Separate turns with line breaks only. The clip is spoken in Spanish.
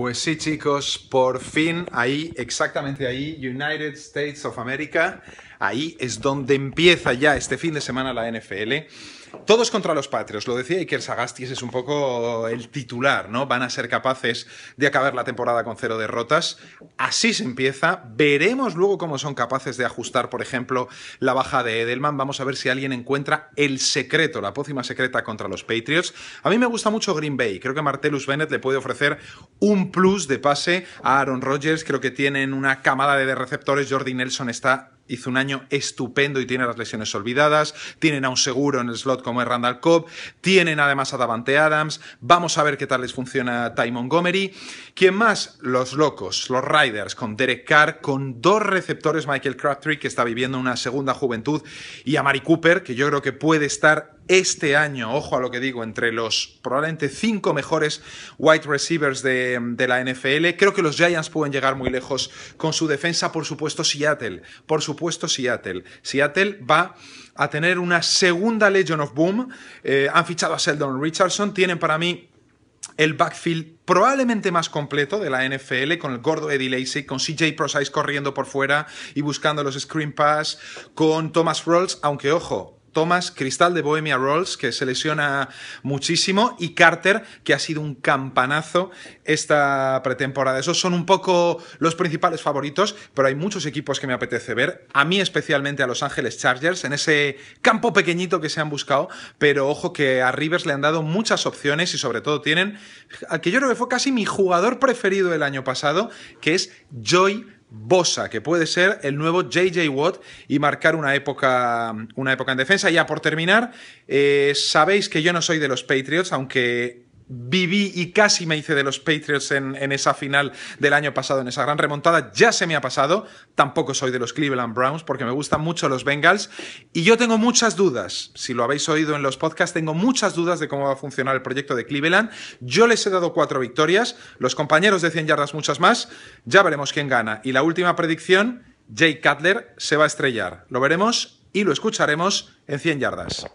Pues sí, chicos, por fin ahí, exactamente ahí, United States of America. Ahí es donde empieza ya este fin de semana la NFL. Todos contra los Patriots, lo decía Iker Sagasti, es un poco el titular, ¿no? Van a ser capaces de acabar la temporada con cero derrotas. Así se empieza. Veremos luego cómo son capaces de ajustar, por ejemplo, la baja de Edelman. Vamos a ver si alguien encuentra el secreto, la pócima secreta contra los Patriots. A mí me gusta mucho Green Bay. Creo que Martellus Bennett le puede ofrecer un plus de pase a Aaron Rodgers. Creo que tienen una camada de receptores. Jordi Nelson está hizo un año estupendo y tiene las lesiones olvidadas, tienen a un seguro en el slot como es Randall Cobb, tienen además a Davante Adams, vamos a ver qué tal les funciona Ty Montgomery. ¿Quién más? Los locos, los Riders, con Derek Carr, con dos receptores Michael Crabtree, que está viviendo una segunda juventud, y a Mari Cooper, que yo creo que puede estar este año, ojo a lo que digo, entre los probablemente cinco mejores wide receivers de, la NFL. Creo que los Giants pueden llegar muy lejos con su defensa, por supuesto Seattle, por supuesto Seattle. Seattle va a tener una segunda Legion of Boom. Eh, han fichado a Seldon Richardson, tienen para mí el backfield probablemente más completo de la NFL, con el gordo Eddie Lacy, con CJ Prosize corriendo por fuera y buscando los screen pass, con Thomas Rolls, aunque ojo, Thomas Cristal de Bohemia Rolls, que se lesiona muchísimo, y Carter, que ha sido un campanazo esta pretemporada. Esos son un poco los principales favoritos, pero hay muchos equipos que me apetece ver. A mí especialmente a Los Ángeles Chargers, en ese campo pequeñito que se han buscado, pero ojo que a Rivers le han dado muchas opciones y sobre todo tienen, al que yo creo que fue casi mi jugador preferido el año pasado, que es Joy Bosa, que puede ser el nuevo JJ Watt y marcar una época, una época en defensa. Ya por terminar, eh, sabéis que yo no soy de los Patriots, aunque viví y casi me hice de los Patriots en, esa final del año pasado, en esa gran remontada. Ya se me ha pasado. Tampoco soy de los Cleveland Browns porque me gustan mucho los Bengals. Y yo tengo muchas dudas. Si lo habéis oído en los podcasts, tengo muchas dudas de cómo va a funcionar el proyecto de Cleveland. Yo les he dado cuatro victorias. Los compañeros de 100 yardas muchas más. Ya veremos quién gana. Y la última predicción, Jake Cutler se va a estrellar. Lo veremos y lo escucharemos en 100 yardas.